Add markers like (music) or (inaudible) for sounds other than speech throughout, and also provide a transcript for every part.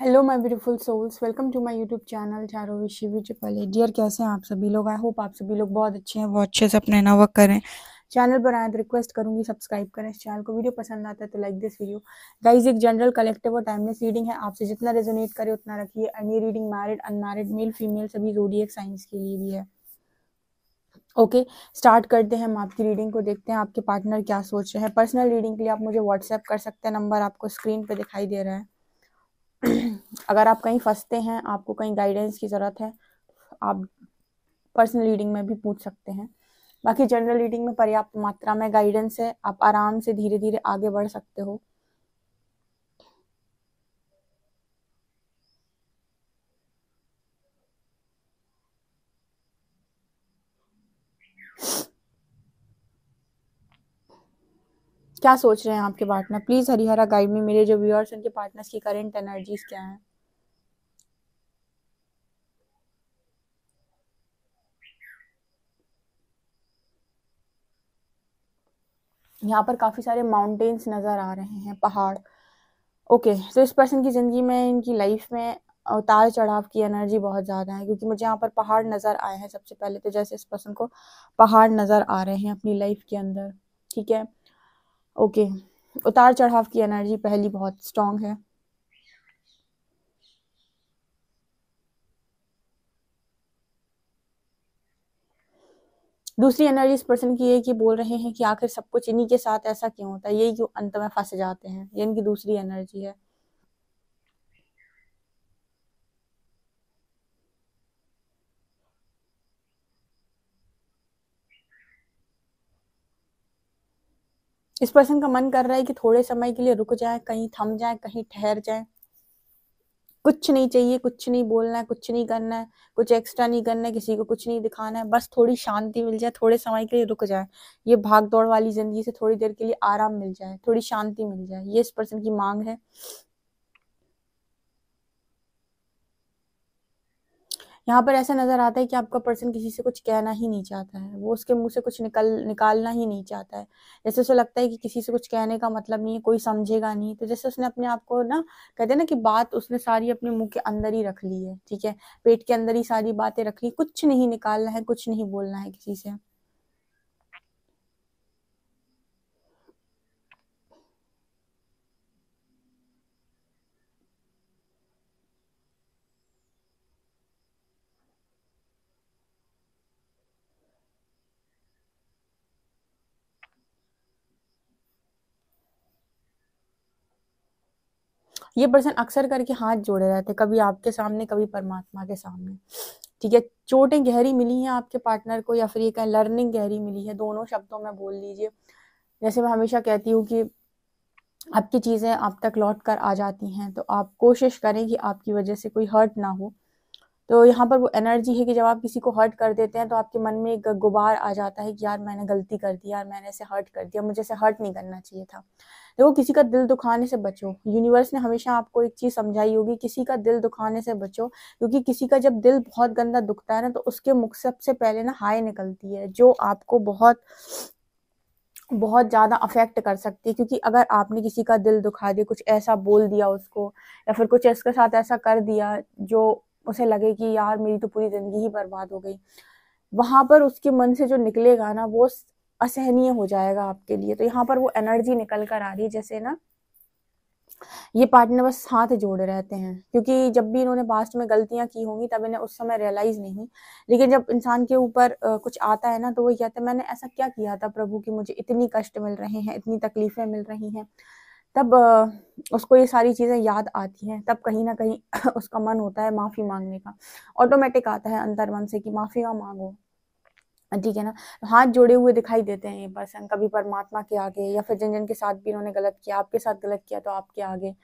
Hello my beautiful souls welcome to my YouTube channel चारो विशी beautifully dear कैसे हैं आप सभी लोग आई होप आप सभी लोग बहुत अच्छे हैं बहुत अच्छे से अपने इना करें चैनल पर आए तो रिक्वेस्ट करूंगी सब्सक्राइब करें इस चैनल को वीडियो पसंद आता है तो लाइक दिस वीडियो गाइज एक जनरल कलेक्टिव और टाइमलेस रीडिंग है आपसे जितना रेजोनेट करे उतना रखिए ये reading married unmarried male female सभी जोडियक साइंस के लिए भी है ओके okay, स्टार्ट करते हैं हम आपकी रीडिंग को देखते हैं आपके पार्टनर क्या सोच रहे हैं पर्सनल रीडिंग के लिए आप मुझे व्हाट्सएप कर सकते हैं नंबर आपको स्क्रीन पर दिखाई दे रहा है (clears throat) अगर आप कहीं फंसते हैं आपको कहीं गाइडेंस की ज़रूरत है आप पर्सनल रीडिंग में भी पूछ सकते हैं बाकी जनरल रीडिंग में पर्याप्त मात्रा में गाइडेंस है आप आराम से धीरे धीरे आगे बढ़ सकते हो क्या सोच रहे हैं आपके पार्टनर प्लीज हरिहरा गाइड में मेरे जो व्यूअर्स उनके पार्टनर्स की करेंट एनर्जीज क्या है यहाँ पर काफ़ी सारे माउंटेन्स नज़र आ रहे हैं पहाड़ ओके okay, तो इस पर्सन की ज़िंदगी में इनकी लाइफ में उतार चढ़ाव की एनर्जी बहुत ज़्यादा है क्योंकि मुझे यहाँ पर पहाड़ नज़र आए हैं सबसे पहले तो जैसे इस पर्सन को पहाड़ नज़र आ रहे हैं अपनी लाइफ के अंदर ठीक है ओके उतार चढ़ाव की एनर्जी पहली बहुत स्ट्रांग है दूसरी एनर्जी इस पर्सन की है कि बोल रहे हैं कि आखिर सब कुछ इन्हीं के साथ ऐसा क्यों होता है यही क्यों अंत में फंस जाते हैं ये इनकी दूसरी एनर्जी है इस पर्सन का मन कर रहा है कि थोड़े समय के लिए रुक जाए कहीं थम जाए कहीं ठहर जाए कुछ नहीं चाहिए कुछ नहीं बोलना है कुछ नहीं करना है कुछ एक्स्ट्रा नहीं करना है किसी को कुछ नहीं दिखाना है बस थोड़ी शांति मिल जाए थोड़े समय के लिए रुक जाए ये भाग दौड़ वाली जिंदगी से थोड़ी देर के लिए आराम मिल जाए थोड़ी शांति मिल जाए ये इस पर्सन की मांग है यहाँ पर ऐसा नज़र आता है कि आपका पर्सन किसी से कुछ कहना ही नहीं चाहता है वो उसके मुंह से कुछ निकल निकालना ही नहीं चाहता है जैसे उसे लगता है कि किसी से कुछ कहने का मतलब नहीं है कोई समझेगा नहीं तो जैसे उसने अपने आप को ना कहते हैं ना कि बात उसने सारी अपने मुंह के अंदर ही रख ली है ठीक है पेट के अंदर ही सारी बातें रख ली कुछ नहीं निकालना है कुछ नहीं बोलना है किसी से ये पर्सन अक्सर करके हाथ जोड़े रहते कभी आपके सामने कभी परमात्मा के सामने ठीक है चोटें गहरी मिली हैं आपके पार्टनर को या फिर ये कहें लर्निंग गहरी मिली है दोनों शब्दों में बोल लीजिए जैसे मैं हमेशा कहती हूँ कि आपकी चीज़ें आप तक लौट कर आ जाती हैं तो आप कोशिश करें कि आपकी वजह से कोई हर्ट ना हो तो यहाँ पर वो एनर्जी है कि जब आप किसी को हर्ट कर देते हैं तो आपके मन में एक गुबार आ जाता है कि यार मैंने गलती कर दी यार मैंने इसे हर्ट कर दिया मुझे इसे हर्ट नहीं करना चाहिए था देखो किसी का दिल दुखाने से बचो यूनिवर्स ने हमेशा आपको एक चीज समझाई होगी किसी का दिल दुखाने से बचो क्योंकि किसी का जब दिल बहुत गंदा दुखता है ना तो उसके मुख सबसे पहले ना हाय निकलती है जो आपको बहुत बहुत ज़्यादा अफेक्ट कर सकती है क्योंकि अगर आपने किसी का दिल दुखा दिया कुछ ऐसा बोल दिया उसको या फिर कुछ इसके साथ ऐसा कर दिया जो उसे लगे कि यार मेरी तो पूरी ज़िंदगी ही बर्बाद हो गई वहां पर उसके मन से जो निकलेगा ना वो असहनीय हो जाएगा आपके लिए तो यहाँ पर वो एनर्जी निकल कर आ रही है जैसे ना ये पार्टनर बस हाथ जोड़े रहते हैं क्योंकि जब भी इन्होंने पास्ट में गलतियां की होंगी तब इन्हें उस समय रियलाइज नहीं लेकिन जब इंसान के ऊपर कुछ आता है ना तो वो कहते हैं मैंने ऐसा क्या किया था प्रभु की मुझे इतनी कष्ट मिल रहे हैं इतनी तकलीफें मिल रही हैं तब उसको ये सारी चीज़ें याद आती हैं तब कहीं ना कहीं (laughs) उसका मन होता है माफ़ी मांगने का ऑटोमेटिक आता है अंतर मन से कि माफ़ी मांगो ठीक है ना हाथ जोड़े हुए दिखाई देते हैं ये पर्सन कभी परमात्मा के आगे या फिर जन जन के साथ भी इन्होंने गलत किया आपके साथ गलत किया तो आपके आगे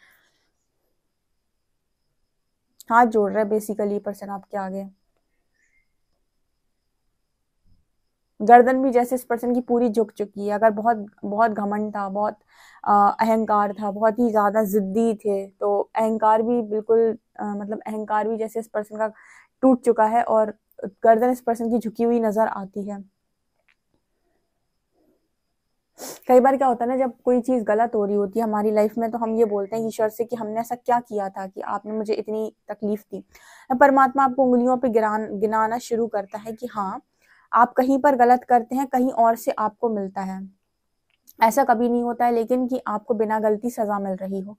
हाथ जोड़ रहा है बेसिकली पर्सन आपके आगे गर्दन भी जैसे इस पर्सन की पूरी झुक चुकी है अगर बहुत बहुत घमंड था बहुत अहंकार था बहुत ही ज़्यादा ज़िद्दी थे तो अहंकार भी बिल्कुल आ, मतलब अहंकार भी जैसे इस पर्सन का टूट चुका है और गर्दन इस पर्सन की झुकी हुई नजर आती है कई बार क्या होता है ना जब कोई चीज गलत हो रही होती है हमारी लाइफ में तो हम ये बोलते हैं ईश्वर से कि हमने ऐसा क्या किया था कि आपने मुझे इतनी तकलीफ दी परमात्मा आपको उंगलियों पर गिरान गिनाना शुरू करता है कि हाँ आप कहीं पर गलत करते हैं कहीं और से आपको मिलता है ऐसा कभी नहीं होता है लेकिन कि आपको बिना गलती सजा मिल रही हो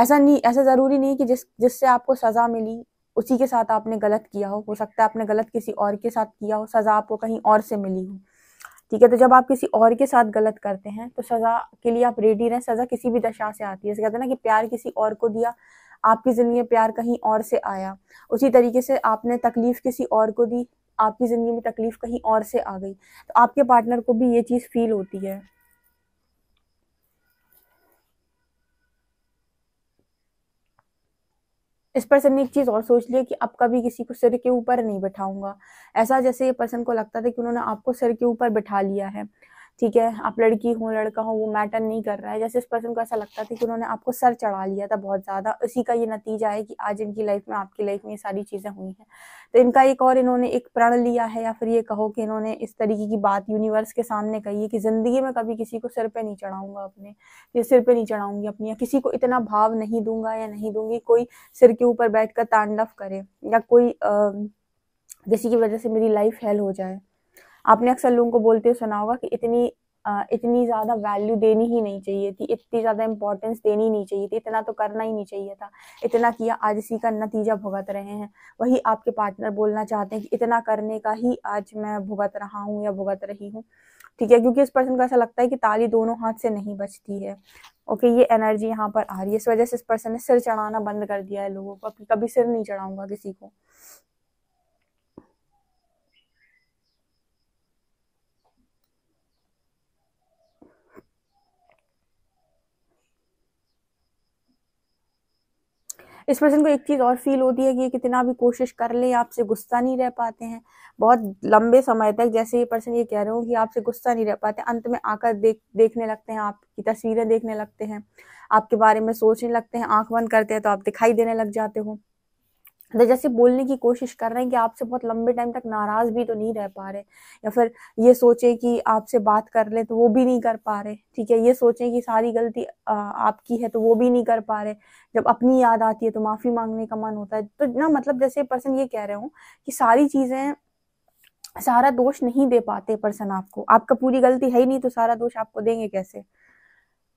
ऐसा नहीं ऐसा जरूरी नहीं कि जिस जिससे आपको सजा मिली उसी के साथ आपने गलत किया हो हो सकता है आपने गलत किसी और के साथ किया हो सज़ा आपको कहीं और से मिली हो ठीक है तो जब आप किसी और के साथ गलत करते हैं तो सज़ा के लिए आप रेडी रहें सज़ा किसी भी दशा से आती है जैसे कहते हैं ना कि प्यार किसी और को दिया आपकी ज़िंदगी में प्यार कहीं और से आया उसी तरीके से आपने तकलीफ़ किसी और को दी आपकी ज़िंदगी में तकलीफ़ कहीं और से आ गई तो आपके पार्टनर को भी ये चीज़ फील होती है इस पर्सन ने एक चीज और सोच लिया कि अब कभी किसी को सिर के ऊपर नहीं बैठाऊंगा ऐसा जैसे ये पर्सन को लगता था कि उन्होंने आपको सिर के ऊपर बैठा लिया है ठीक है आप लड़की हो लड़का हो वो मैटर नहीं कर रहा है जैसे उस पर्सन को ऐसा लगता था कि उन्होंने आपको सर चढ़ा लिया था बहुत ज़्यादा उसी का ये नतीजा है कि आज इनकी लाइफ में आपकी लाइफ में ये सारी चीज़ें हुई हैं तो इनका एक और इन्होंने एक प्रण लिया है या फिर ये कहो कि इन्होंने इस तरीके की बात यूनिवर्स के सामने कही है कि ज़िंदगी में कभी किसी को सिर पर नहीं चढ़ाऊंगा अपने या सिर पर नहीं चढ़ाऊंगी अपनी या किसी को इतना भाव नहीं दूंगा या नहीं दूंगी कोई सिर के ऊपर बैठ कर तांडव करे या कोई की वजह से मेरी लाइफ हेल हो जाए आपने अक्सर लोगों को बोलते हुए सुना होगा कि इतनी इतनी ज़्यादा वैल्यू देनी ही नहीं चाहिए थी इतनी ज़्यादा इंपॉर्टेंस देनी नहीं चाहिए थी इतना तो करना ही नहीं चाहिए था इतना किया आज इसी का नतीजा भुगत रहे हैं वही आपके पार्टनर बोलना चाहते हैं कि इतना करने का ही आज मैं भुगत रहा हूँ या भुगत रही हूँ ठीक है क्योंकि इस पर्सन को ऐसा लगता है कि ताली दोनों हाथ से नहीं बचती है ओके ये एनर्जी यहाँ पर आ रही है इस वजह से इस पर्सन ने सिर चढ़ाना बंद कर दिया है लोगों को कभी सिर नहीं चढ़ाऊंगा किसी को इस पर्सन को एक चीज़ और फील होती है कि ये कितना भी कोशिश कर ले आपसे गुस्सा नहीं रह पाते हैं बहुत लंबे समय तक जैसे ये पर्सन ये कह रहे हो कि आपसे गुस्सा नहीं रह पाते अंत में आकर देख देखने लगते हैं आपकी तस्वीरें देखने लगते हैं आपके बारे में सोचने लगते हैं आंख बंद करते हैं तो आप दिखाई देने लग जाते हो जैसे बोलने की कोशिश कर रहे हैं कि आपसे बहुत लंबे टाइम तक नाराज भी तो नहीं रह पा रहे या फिर ये सोचे कि आपसे बात कर ले तो वो भी नहीं कर पा रहे ठीक है ये सोचे कि सारी गलती आपकी है तो वो भी नहीं कर पा रहे जब अपनी याद आती है तो माफ़ी मांगने का मन होता है तो ना मतलब जैसे पर्सन ये कह रहे हो कि सारी चीज़ें सारा दोष नहीं दे पाते पर्सन आपको आपका पूरी गलती है ही नहीं तो सारा दोष आपको देंगे कैसे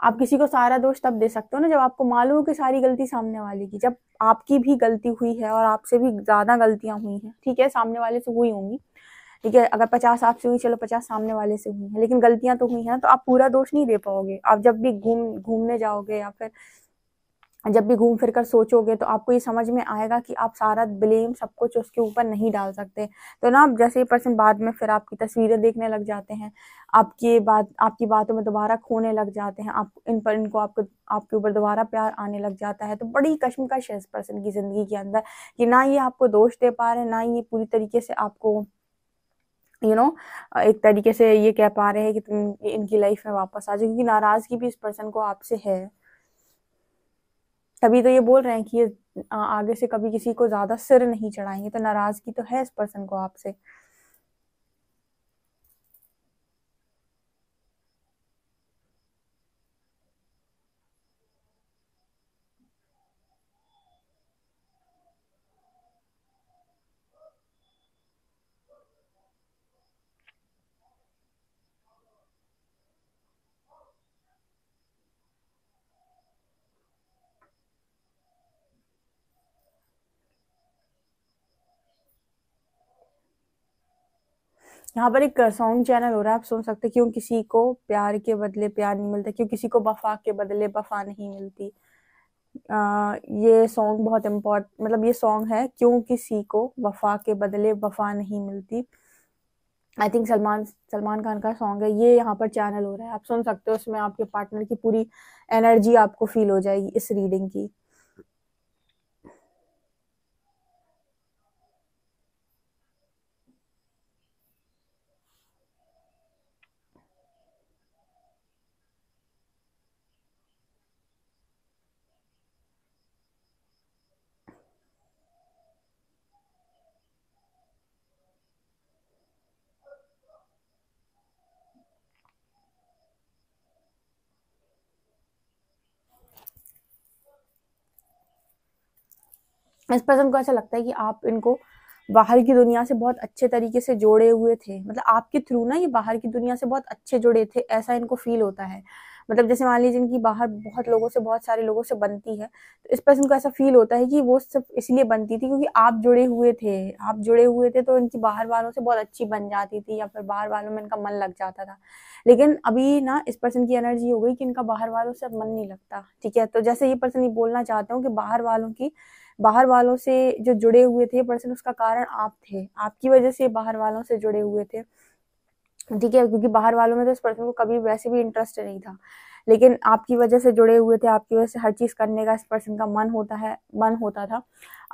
आप किसी को सारा दोष तब दे सकते हो ना जब आपको मालूम हो कि सारी गलती सामने वाले की जब आपकी भी गलती हुई है और आपसे भी ज़्यादा गलतियां हुई हैं ठीक है सामने वाले से हुई होंगी ठीक है अगर पचास आपसे हुई चलो पचास सामने वाले से हुई है लेकिन गलतियां तो हुई हैं तो आप पूरा दोष नहीं दे पाओगे आप जब भी घूम घूमने जाओगे या फिर जब भी घूम फिर कर सोचोगे तो आपको ये समझ में आएगा कि आप सारा ब्लेम सब कुछ उसके ऊपर नहीं डाल सकते तो ना आप जैसे ही पर्सन बाद में फिर आपकी तस्वीरें देखने लग जाते हैं आपकी बात आपकी बातों में दोबारा खोने लग जाते हैं आप इन पर इनको आपको आपके ऊपर दोबारा प्यार आने लग जाता है तो बड़ी कश्मकश है इस पर्सन की ज़िंदगी के अंदर कि ना ये आपको दोष दे पा रहे हैं ना ये पूरी तरीके से आपको यू you नो know, एक तरीके से ये कह पा रहे हैं कि तुम इनकी लाइफ में वापस आ जाओ क्योंकि नाराज़गी भी इस पर्सन को आपसे है तभी तो ये बोल रहे हैं कि ये आगे से कभी किसी को ज़्यादा सिर नहीं चढ़ाएंगे तो नाराज़गी तो है इस पर्सन को आपसे यहाँ पर एक सॉन्ग चैनल हो रहा है आप सुन सकते क्यों किसी को प्यार के बदले प्यार नहीं मिलता क्यों किसी को वफा के बदले वफा नहीं मिलती आ, ये सॉन्ग बहुत इम्पोर्ट मतलब ये सॉन्ग है क्यों किसी को वफा के बदले वफा नहीं मिलती आई थिंक सलमान सलमान खान का सॉन्ग है ये यहाँ पर चैनल हो रहा है आप सुन सकते हो उसमें आपके पार्टनर की पूरी एनर्जी आपको फील हो जाएगी इस रीडिंग की इस पर्सन को ऐसा लगता है कि आप इनको बाहर की दुनिया से बहुत अच्छे तरीके से जोड़े हुए थे मतलब आपके थ्रू ना ये बाहर की दुनिया से बहुत अच्छे जुड़े थे ऐसा इनको फील होता है मतलब जैसे मान लीजिए इनकी बाहर बहुत लोगों से बहुत सारे लोगों से बनती है तो इस पर्सन को ऐसा फील होता है कि वो सिर्फ इसलिए बनती थी क्योंकि आप जुड़े हुए थे आप जुड़े हुए थे तो इनकी बाहर वालों से बहुत अच्छी बन जाती थी या फिर बाहर वालों में इनका मन लग जाता था लेकिन अभी ना इस पर्सन की एनर्जी हो गई कि इनका बाहर वालों से मन नहीं लगता ठीक है तो जैसे ये पर्सन ये बोलना चाहते हो कि बाहर वालों की बाहर वालों से जो जुड़े हुए थे पर्सन उसका कारण आप थे आपकी वजह से बाहर वालों से जुड़े हुए थे ठीक है क्योंकि बाहर वालों में तो इस पर्सन को कभी वैसे भी इंटरेस्ट नहीं था लेकिन आपकी वजह से जुड़े हुए थे आपकी वजह से हर चीज़ करने का इस पर्सन का मन होता है मन होता था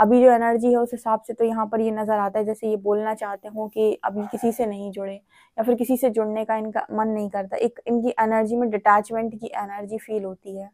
अभी जो एनर्जी है उस हिसाब से तो यहाँ पर ये नज़र आता है जैसे ये बोलना चाहते हो कि अभी किसी से नहीं जुड़े या फिर किसी से जुड़ने का इनका मन नहीं करता एक इनकी एनर्जी में डिटैचमेंट की एनर्जी फील होती है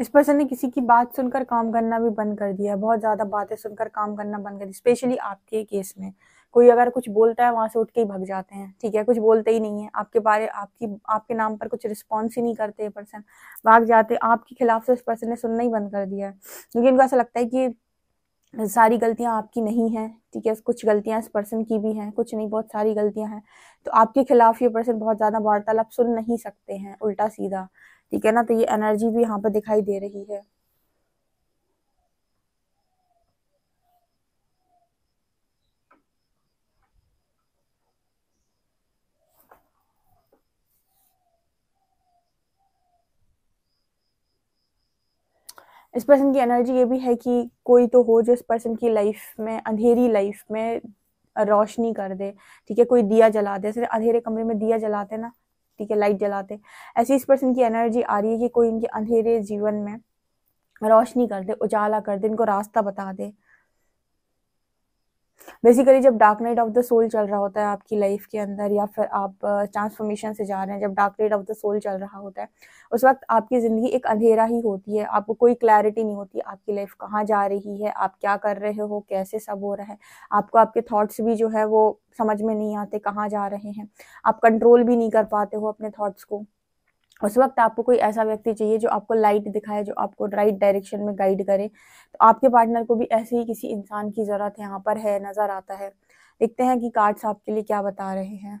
इस पर्सन ने किसी की बात सुनकर काम करना भी बंद कर दिया है बहुत ज़्यादा बातें सुनकर काम करना बंद कर दिया स्पेशली आपके केस में कोई अगर कुछ बोलता है वहां से उठ के ही भग जाते हैं ठीक है कुछ बोलते ही नहीं है आपके बारे आपकी आपके नाम पर कुछ रिस्पॉन्स ही नहीं करते पर्सन भाग जाते आपके खिलाफ से उस पर्सन ने सुनना ही बंद कर दिया है क्योंकि उनको ऐसा लगता है कि सारी गलतियां आपकी नहीं है ठीक है कुछ गलतियां इस पर्सन की भी हैं कुछ नहीं बहुत सारी गलतियां हैं तो आपके खिलाफ ये पर्सन बहुत ज़्यादा वार्तालाप सुन नहीं सकते हैं उल्टा सीधा ठीक है ना तो ये एनर्जी भी यहाँ पर दिखाई दे रही है इस पर्सन की एनर्जी ये भी है कि कोई तो हो जो इस पर्सन की लाइफ में अंधेरी लाइफ में रोशनी कर दे ठीक है कोई दिया जला दे सिर्फ अंधेरे कमरे में दिया जलाते ना ठीक है लाइट जलाते ऐसी इस पर्सन की एनर्जी आ रही है कि कोई इनके अंधेरे जीवन में रोशनी कर दे उजाला कर दे इनको रास्ता बता दे बेसिकली जब dark night of the soul चल रहा होता है आपकी लाइफ के अंदर या फिर आप ट्रांसफॉर्मेशन से जा रहे हैं जब dark night of the soul चल रहा होता है उस वक्त आपकी ज़िंदगी एक अंधेरा ही होती है आपको कोई क्लैरिटी नहीं होती आपकी लाइफ कहाँ जा रही है आप क्या कर रहे हो कैसे सब हो रहा है आपको आपके थाट्स भी जो है वो समझ में नहीं आते कहाँ जा रहे हैं आप कंट्रोल भी नहीं कर पाते हो अपने थाट्स को उस वक्त आपको कोई ऐसा व्यक्ति चाहिए जो आपको लाइट दिखाए जो आपको राइट डायरेक्शन में गाइड करे तो आपके पार्टनर को भी ऐसे ही किसी इंसान की ज़रूरत यहाँ पर है नज़र आता है देखते हैं कि कार्ड्स आपके लिए क्या बता रहे हैं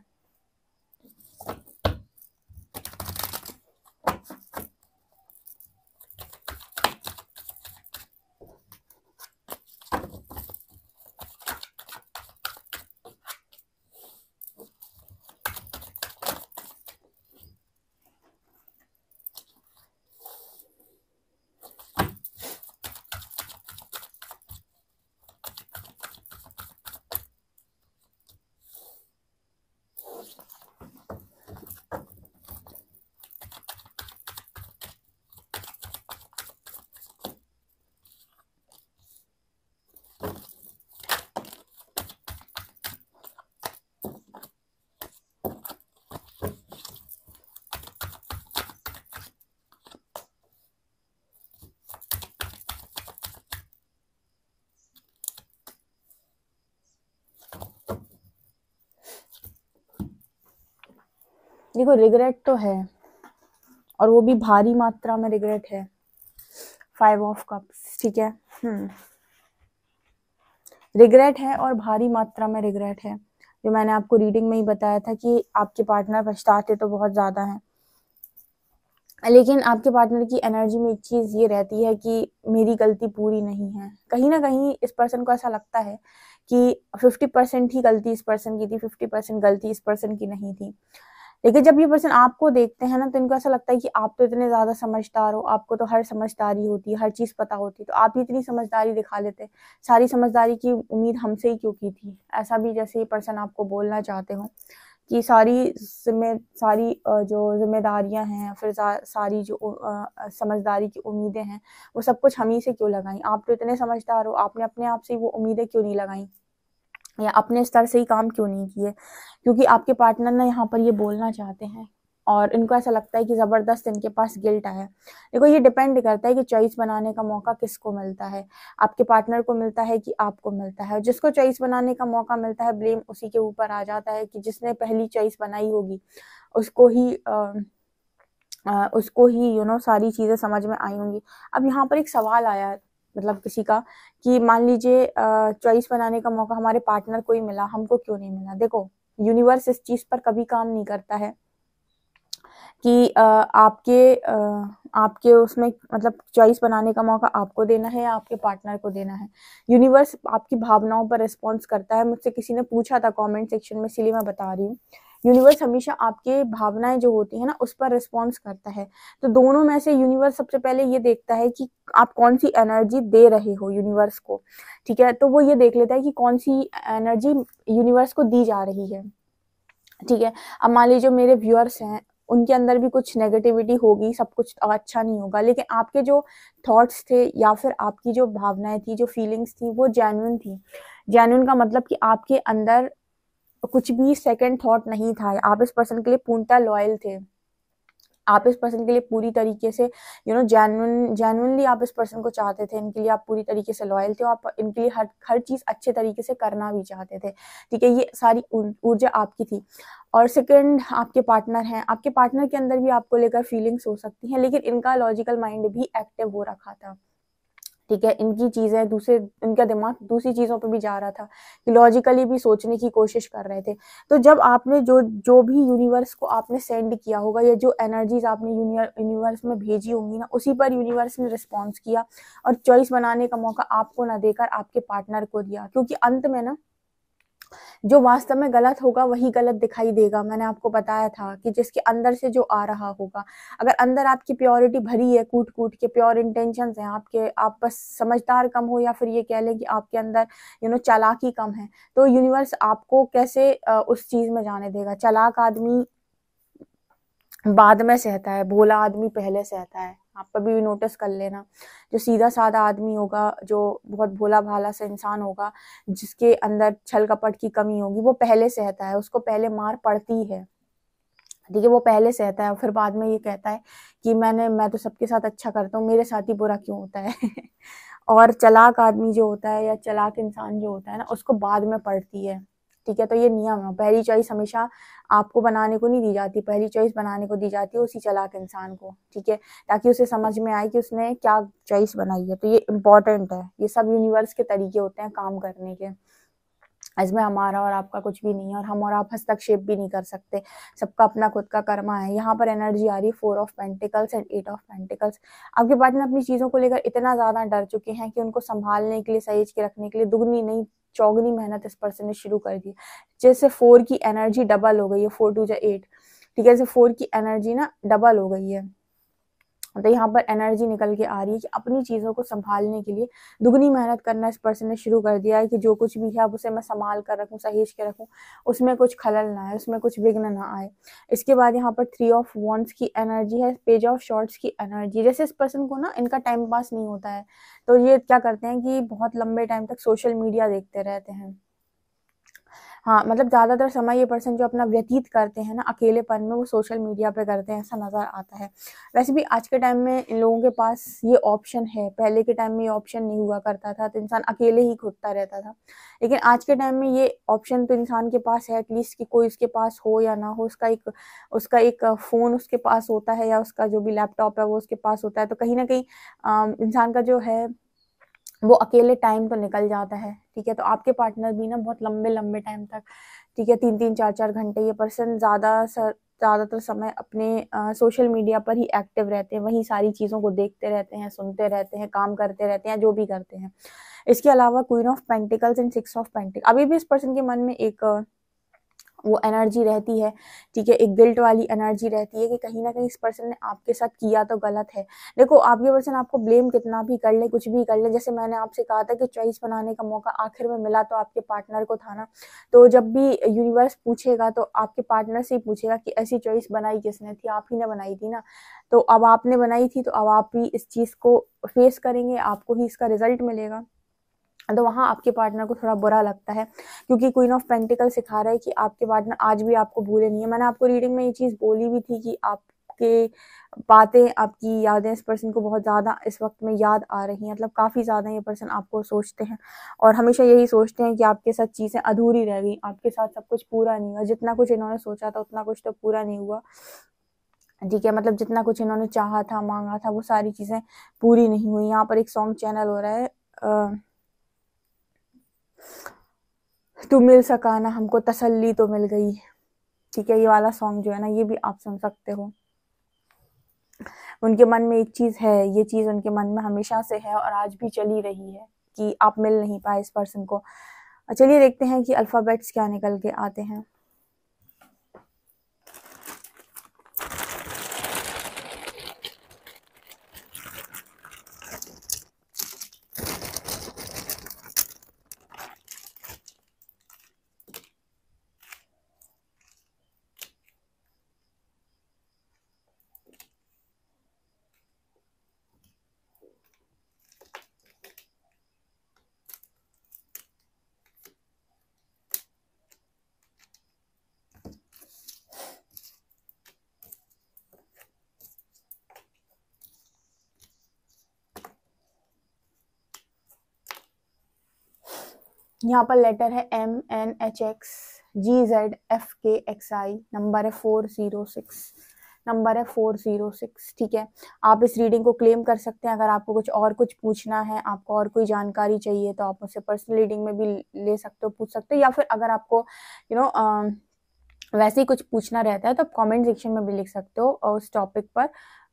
देखो रिग्रेट तो है और वो भी भारी मात्रा में रिग्रेट है फाइव ऑफ कप्स ठीक है रिग्रेट hmm. है और भारी मात्रा में रिग्रेट है जो मैंने आपको रीडिंग में ही बताया था कि आपके पार्टनर पछताते तो बहुत ज़्यादा है लेकिन आपके पार्टनर की एनर्जी में एक चीज़ ये रहती है कि मेरी गलती पूरी नहीं है कहीं ना कहीं इस पर्सन को ऐसा लगता है कि फिफ्टी परसेंट ही गलती इस पर्सन की थी फिफ्टी परसेंट गलती इस पर्सन की नहीं थी लेकिन जब ये पर्सन आपको देखते हैं ना तो इनको ऐसा लगता है कि आप तो इतने ज़्यादा समझदार हो आपको तो हर समझदारी होती है हर चीज़ पता होती है तो आप ही इतनी समझदारी दिखा लेते सारी समझदारी की उम्मीद हमसे ही क्यों की थी ऐसा भी जैसे ये पर्सन आपको बोलना चाहते हो कि सारी जिम्मे सारी जो जिम्मेदारियां हैं फिर सारी जो समझदारी की उम्मीदें हैं वो सब कुछ हम ही से क्यों लगाई आप तो इतने समझदार हो आपने अपने आप से वो उम्मीदें क्यों नहीं लगाई या अपने स्तर से ही काम क्यों नहीं किए क्योंकि आपके पार्टनर ना यहाँ पर ये बोलना चाहते हैं और इनको ऐसा लगता है कि ज़बरदस्त इनके पास गिल्ट आया देखो ये डिपेंड करता है कि चॉइस बनाने का मौका किसको मिलता है आपके पार्टनर को मिलता है कि आपको मिलता है जिसको चॉइस बनाने का मौका मिलता है ब्लेम उसी के ऊपर आ जाता है कि जिसने पहली चॉइस बनाई होगी उसको ही आ, आ, उसको ही यू you नो know, सारी चीज़ें समझ में आई होंगी अब यहाँ पर एक सवाल आया मतलब किसी का कि मान लीजिए चॉइस बनाने का मौका हमारे पार्टनर को ही मिला हमको क्यों नहीं मिला देखो यूनिवर्स इस चीज़ पर कभी काम नहीं करता है कि आपके आपके उसमें मतलब चॉइस बनाने का मौका आपको देना है या आपके पार्टनर को देना है यूनिवर्स आपकी भावनाओं पर रिस्पॉन्स करता है मुझसे किसी ने पूछा था कमेंट सेक्शन में इसलिए मैं बता रही हूँ यूनिवर्स हमेशा आपके भावनाएं जो होती है ना उस पर रिस्पॉन्स करता है तो दोनों में से यूनिवर्स सबसे पहले ये देखता है कि आप कौन सी एनर्जी दे रहे हो यूनिवर्स को ठीक है तो वो ये देख लेता है कि कौन सी एनर्जी यूनिवर्स को दी जा रही है ठीक है अब मान लीजिए मेरे व्यूअर्स हैं उनके अंदर भी कुछ नेगेटिविटी होगी सब कुछ तो अच्छा नहीं होगा लेकिन आपके जो थॉट्स थे या फिर आपकी जो भावनाएं थी जो फीलिंग्स थी वो जेन्यून थी जेन्यून का मतलब कि आपके अंदर कुछ भी सेकंड थॉट नहीं था आप इस पर्सन के लिए पूर्णतः लॉयल थे आप इस पर्सन के लिए पूरी तरीके से यू नो जैनुअन जैनली आप इस पर्सन को चाहते थे इनके लिए आप पूरी तरीके से लॉयल थे और आप इनके लिए हर हर चीज़ अच्छे तरीके से करना भी चाहते थे ठीक है ये सारी ऊर्जा आपकी थी और सेकंड आपके पार्टनर हैं आपके पार्टनर के अंदर भी आपको लेकर फीलिंग्स हो सकती हैं लेकिन इनका लॉजिकल माइंड भी एक्टिव हो रखा था ठीक है इनकी चीज़ें दूसरे इनका दिमाग दूसरी चीज़ों पर भी जा रहा था कि लॉजिकली भी सोचने की कोशिश कर रहे थे तो जब आपने जो जो भी यूनिवर्स को आपने सेंड किया होगा या जो एनर्जीज आपने यूनिवर्स में भेजी होंगी ना उसी पर यूनिवर्स ने रिस्पॉन्स किया और चॉइस बनाने का मौका आपको ना देकर आपके पार्टनर को दिया क्योंकि अंत में ना जो वास्तव में गलत होगा वही गलत दिखाई देगा मैंने आपको बताया था कि जिसके अंदर से जो आ रहा होगा अगर अंदर आपकी प्योरिटी भरी है कूट कूट के प्योर इंटेंशन हैं आपके आप बस समझदार कम हो या फिर ये कह लें कि आपके अंदर यू नो चालाकी कम है तो यूनिवर्स आपको कैसे उस चीज़ में जाने देगा चालाक आदमी बाद में सहता है भोला आदमी पहले सहता है आप कभी भी नोटिस कर लेना जो सीधा साधा आदमी होगा जो बहुत भोला भाला सा इंसान होगा जिसके अंदर छल कपट की कमी होगी वो पहले सहता है उसको पहले मार पड़ती है ठीक है वो पहले सहता है फिर बाद में ये कहता है कि मैंने मैं तो सबके साथ अच्छा करता हूँ मेरे साथ ही बुरा क्यों होता है (laughs) और चलाक आदमी जो होता है या चलाक इंसान जो होता है ना उसको बाद में पड़ती है ठीक है तो ये नियम है पहली चॉइस हमेशा आपको बनाने को नहीं दी जाती पहली चॉइस बनाने को दी जाती है उसी चलाक इंसान को ठीक है ताकि उसे समझ में आए कि उसने क्या चॉइस बनाई है तो ये इम्पोर्टेंट है ये सब यूनिवर्स के तरीके होते हैं काम करने के इसमें हमारा और आपका कुछ भी नहीं है और हम और आप हस्तक्षेप भी नहीं कर सकते सबका अपना खुद का कर्मा है यहाँ पर एनर्जी आ रही है four of pentacles and eight of pentacles आपके बाद में अपनी चीज़ों को लेकर इतना ज़्यादा डर चुके हैं कि उनको संभालने के लिए सहेज के रखने के लिए दुगनी नहीं चौगनी मेहनत इस पर्सन ने शुरू कर दी जैसे फोर की एनर्जी डबल हो गई है फोर टू या एट ठीक है जैसे फोर की एनर्जी ना डबल हो गई है तो यहाँ पर एनर्जी निकल के आ रही है कि अपनी चीज़ों को संभालने के लिए दुगनी मेहनत करना इस पर्सन ने शुरू कर दिया है कि जो कुछ भी है अब उसे मैं संभाल कर रखूँ सहेज के रखूँ उसमें कुछ खलल ना आए उसमें कुछ विघ्न ना आए इसके बाद यहाँ पर थ्री ऑफ वॉन्ट्स की एनर्जी है पेज ऑफ शॉर्ट्स की एनर्जी जैसे इस पर्सन को ना इनका टाइम पास नहीं होता है तो ये क्या करते हैं कि बहुत लंबे टाइम तक सोशल मीडिया देखते रहते हैं हाँ मतलब ज़्यादातर समय ये पर्सन जो अपना व्यतीत करते हैं ना अकेलेपन में वो सोशल मीडिया पे करते हैं ऐसा नज़र आता है वैसे भी आज के टाइम में इन लोगों के पास ये ऑप्शन है पहले के टाइम में ये ऑप्शन नहीं हुआ करता था तो इंसान अकेले ही घुटता रहता था लेकिन आज के टाइम में ये ऑप्शन तो इंसान के पास है एटलीस्ट कि कोई उसके पास हो या ना हो उसका एक उसका एक फ़ोन उसके पास होता है या उसका जो भी लैपटॉप है वो उसके पास होता है तो कहीं ना कहीं इंसान का जो है वो अकेले टाइम तो निकल जाता है ठीक है तो आपके पार्टनर भी ना बहुत लंबे लंबे टाइम तक ठीक है तीन तीन चार चार घंटे ये पर्सन ज़्यादा सर ज़्यादातर समय अपने आ, सोशल मीडिया पर ही एक्टिव रहते हैं वहीं सारी चीज़ों को देखते रहते हैं सुनते रहते हैं काम करते रहते हैं जो भी करते हैं इसके अलावा queen of pentacles and six of pentacle अभी भी इस पर्सन के मन में एक वो एनर्जी रहती है ठीक है एक गिल्ट वाली एनर्जी रहती है कि कहीं ना कहीं इस पर्सन ने आपके साथ किया तो गलत है देखो आप ये पर्सन आपको ब्लेम कितना भी कर ले कुछ भी कर ले जैसे मैंने आपसे कहा था कि चॉइस बनाने का मौका आखिर में मिला तो आपके पार्टनर को था ना तो जब भी यूनिवर्स पूछेगा तो आपके पार्टनर से ही पूछेगा कि ऐसी चॉइस बनाई किसने थी आप ही ने बनाई थी ना तो अब आपने बनाई थी तो अब आप भी इस चीज़ को फेस करेंगे आपको ही इसका रिजल्ट मिलेगा तो वहाँ आपके पार्टनर को थोड़ा बुरा लगता है क्योंकि क्वीन ऑफ पेंटिकल सिखा रहा है कि आपके पार्टनर आज भी आपको भूले नहीं है मैंने आपको रीडिंग में ये चीज़ बोली भी थी कि आपके बातें आपकी यादें इस पर्सन को बहुत ज़्यादा इस वक्त में याद आ रही हैं मतलब काफ़ी ज़्यादा ये पर्सन आपको सोचते हैं और हमेशा यही सोचते हैं कि आपके साथ चीज़ें अधूरी रह गई आपके साथ सब कुछ पूरा नहीं हुआ जितना कुछ इन्होंने सोचा था उतना कुछ तो पूरा नहीं हुआ ठीक है मतलब जितना कुछ इन्होंने चाहा था मांगा था वो सारी चीज़ें पूरी नहीं हुई यहाँ पर एक सॉन्ग चैनल हो रहा है तू मिल सका ना हमको तसल्ली तो मिल गई ठीक है ये वाला सॉन्ग जो है ना ये भी आप सुन सकते हो उनके मन में एक चीज़ है ये चीज़ उनके मन में हमेशा से है और आज भी चली रही है कि आप मिल नहीं पाए इस पर्सन को चलिए देखते हैं कि अल्फ़ाबेट्स क्या निकल के आते हैं यहाँ पर लेटर है M N H X G Z F K X I number है फोर ज़ीरो सिक्स नंबर है फोर ज़ीरो सिक्स ठीक है आप इस रीडिंग को क्लेम कर सकते हैं अगर आपको कुछ और कुछ पूछना है आपको और कोई जानकारी चाहिए तो आप उसे पर्सनल रीडिंग में भी ले सकते हो पूछ सकते हो या फिर अगर आपको यू you नो know, वैसे ही कुछ पूछना रहता है तो आप कमेंट सेक्शन में भी लिख सकते हो उस टॉपिक पर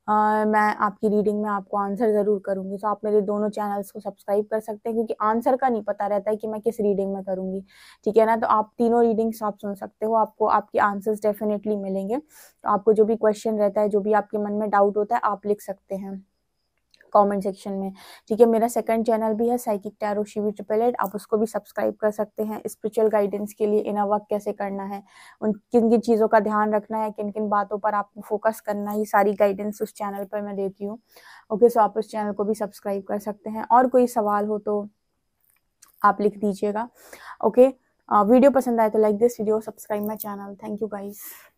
आ, मैं आपकी रीडिंग में आपको आंसर ज़रूर करूँगी तो आप मेरे दोनों चैनल्स को सब्सक्राइब कर सकते हैं क्योंकि आंसर का नहीं पता रहता है कि मैं किस रीडिंग में करूँगी ठीक है ना तो आप तीनों रीडिंग्स आप सुन सकते हो आपको आपके आंसर्स डेफिनेटली मिलेंगे तो आपको जो भी क्वेश्चन रहता है जो भी आपके मन में डाउट होता है आप लिख सकते हैं कमेंट सेक्शन में ठीक है मेरा सेकंड चैनल भी है साइकिक टैरो शिविर ट्रिपल एट आप उसको भी सब्सक्राइब कर सकते हैं स्पिरिचुअल गाइडेंस के लिए इन वर्क कैसे करना है उन किन किन चीज़ों का ध्यान रखना है किन किन बातों पर आपको फोकस करना है सारी गाइडेंस उस चैनल पर मैं देती हूँ ओके सो आप उस चैनल को भी सब्सक्राइब कर सकते हैं और कोई सवाल हो तो आप लिख दीजिएगा ओके वीडियो पसंद आए तो like this video subscribe my channel thank you guys